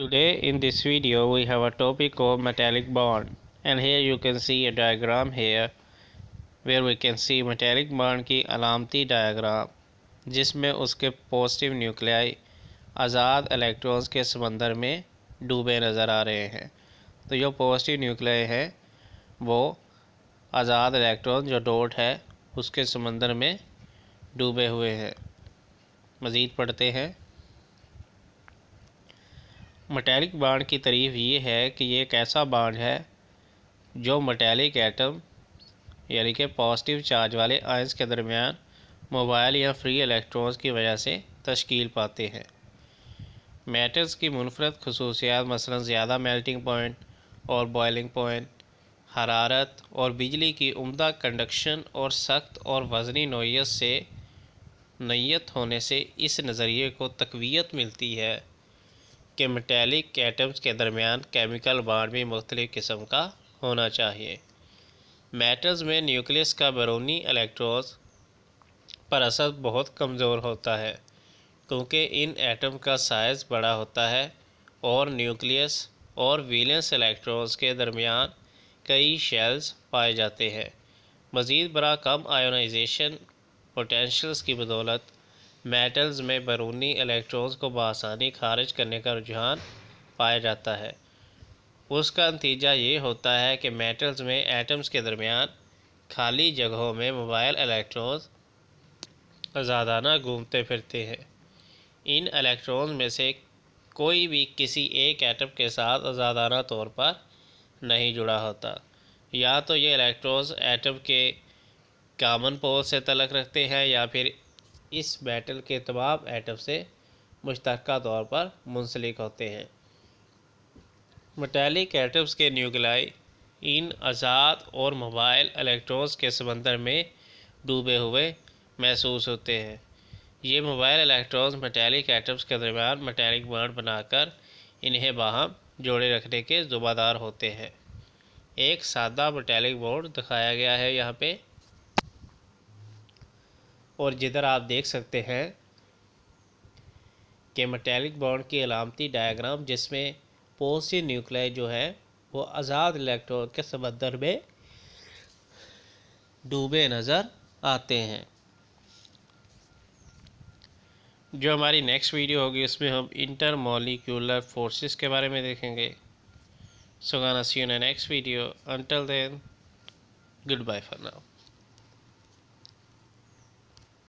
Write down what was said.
Today in this video we have a topic of metallic bond and here you can see a diagram here where we can see metallic bond ki अलामती diagram जिसमें uske positive nuclei azad electrons ke samandar mein डूबे nazar aa rahe hain to jo positive nuclei hai wo azad electron jo dot hai uske samandar mein डूबे hue hain mazid padhte hain metallic bond की तरीफ ये है कि ये एक ऐसा बाड है जो मटैलिक एटम यानी कि पॉजिटिव चार्ज वाले आयंस के दरमियान मोबाइल या फ्री इलेक्ट्रॉन्स की वजह से तश्कील पाते हैं मेटल्स की मुनफरद खसूसियात मसला ज़्यादा मेल्टिंग पॉइंट और बॉयलिंग पॉइंट हरारत और बिजली की उम्दा कंडक्शन और सख्त और वजनी नोयत से नयत होने से इस नज़रिए को तकवीत मिलती है के मेटेलिक एटम्स के दरमियान केमिकल बाड भी मुख्तलिफ़ किस्म का होना चाहिए मेटल्स में न्यूक्लियस का बरूनी इलेक्ट्रोस पर असर बहुत कमज़ोर होता है क्योंकि इन एटम का साइज़ बड़ा होता है और न्यूक्लियस और वीलेंस इलेक्ट्रॉन्स के दरमियान कई शेल्स पाए जाते हैं मज़ीद बड़ा कम आयोनाइजेशन पोटेंशल्स की बदौलत मेटल्स में बरूनी इलेक्ट्रॉन्स को बसानी खारिज करने का रुझान पाया जाता है उसका नतीजा ये होता है कि मेटल्स में एटम्स के दरमियान खाली जगहों में मोबाइल इलेक्ट्रॉन्स आज़ादाना घूमते फिरते हैं इन इलेक्ट्रॉन्स में से कोई भी किसी एक एटम के साथ आज़ादाना तौर पर नहीं जुड़ा होता या तो ये इलेक्ट्रॉन्स एटम के कामन पोल से तलक रखते हैं या फिर इस मेटल के तमाम एटम से मुश्तरक तौर पर मुंसलिक होते हैं मटैलिक एटम्स के न्यूक्लाई इन आज़ाद और मोबाइल इलेक्ट्रॉन्स के समंदर में डूबे हुए महसूस होते हैं ये मोबाइल इलेक्ट्रॉन्स मटैलिक एटम्स के दरमियान मेटेलिक बॉन्ड बनाकर इन्हें बाहम जोड़े रखने के जुबादार होते हैं एक सादा मटैलिक बोर्ड दिखाया गया है यहाँ पे और जिधर आप देख सकते हैं कि मेटेलिक बॉन्ड की अलामती डायग्राम जिसमें पोसी न्यूक्लियाई जो है वो आज़ाद इलेक्ट्रॉन के समंदर में डूबे नज़र आते हैं जो हमारी नेक्स्ट वीडियो होगी उसमें हम इंटर मोलिकुलर फोर्सेस के बारे में देखेंगे सो गाना see you next video until then good bye for now